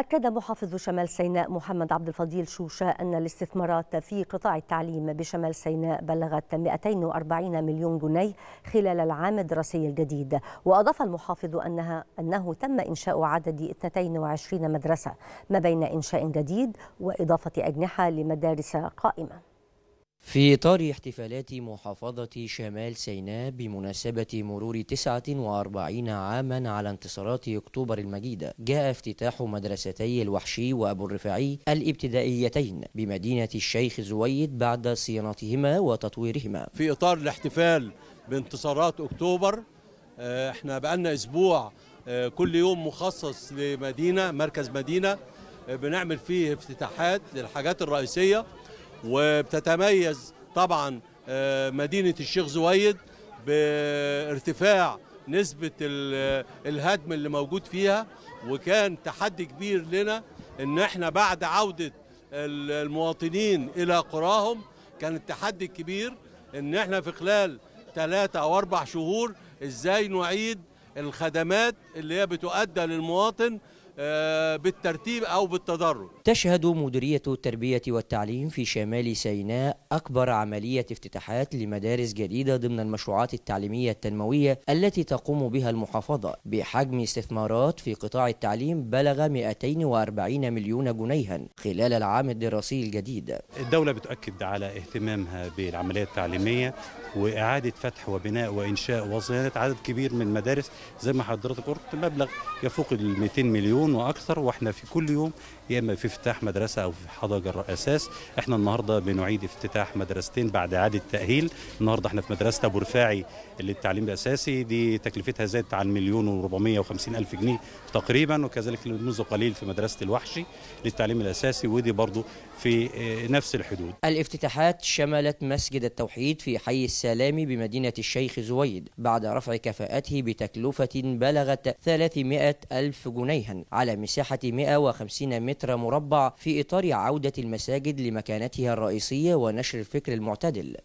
أكد محافظ شمال سيناء محمد عبد الفضيل شوشة أن الاستثمارات في قطاع التعليم بشمال سيناء بلغت 240 مليون جنيه خلال العام الدراسي الجديد وأضاف المحافظ أنها أنه تم إنشاء عدد 22 مدرسة ما بين إنشاء جديد وإضافة أجنحة لمدارس قائمة في إطار احتفالات محافظة شمال سيناء بمناسبة مرور 49 عاما على انتصارات أكتوبر المجيدة جاء افتتاح مدرستي الوحشي وأبو الرفاعي الابتدائيتين بمدينة الشيخ زويد بعد صيانتهما وتطويرهما في إطار الاحتفال بانتصارات أكتوبر آه، احنا بقالنا أسبوع آه، كل يوم مخصص لمدينة مركز مدينة آه، بنعمل فيه افتتاحات للحاجات الرئيسية وبتتميز طبعا آه، مدينة الشيخ زويد بارتفاع نسبة الهدم اللي موجود فيها وكان تحدي كبير لنا ان احنا بعد عودة المواطنين الى قراهم كان التحدي الكبير ان احنا في خلال ثلاثة او اربع شهور ازاي نعيد الخدمات اللي هي بتؤدى للمواطن آه، بالترتيب أو بالتدرج تشهد مديرية التربية والتعليم في شمال سيناء أكبر عملية افتتاحات لمدارس جديدة ضمن المشروعات التعليمية التنموية التي تقوم بها المحافظة بحجم استثمارات في قطاع التعليم بلغ 240 مليون جنيها خلال العام الدراسي الجديد الدولة بتؤكد على اهتمامها بالعملية التعليمية واعاده فتح وبناء وانشاء وصيانه عدد كبير من المدارس زي ما حضرتك قلت مبلغ يفوق ال 200 مليون واكثر واحنا في كل يوم يا اما في افتتاح مدرسه او في حضر اساس احنا النهارده بنعيد افتتاح مدرستين بعد اعاده تاهيل النهارده احنا في مدرسه ابو رفاعي للتعليم الاساسي دي تكلفتها زادت عن مليون و450 الف جنيه تقريبا وكذلك منذ قليل في مدرسه الوحشي للتعليم الاساسي ودي برضه في آه، نفس الحدود الافتتاحات شملت مسجد التوحيد في حي السلام بمدينة الشيخ زويد بعد رفع كفاءته بتكلفة بلغت 300 ألف جنيها على مساحة 150 متر مربع في إطار عودة المساجد لمكانتها الرئيسية ونشر الفكر المعتدل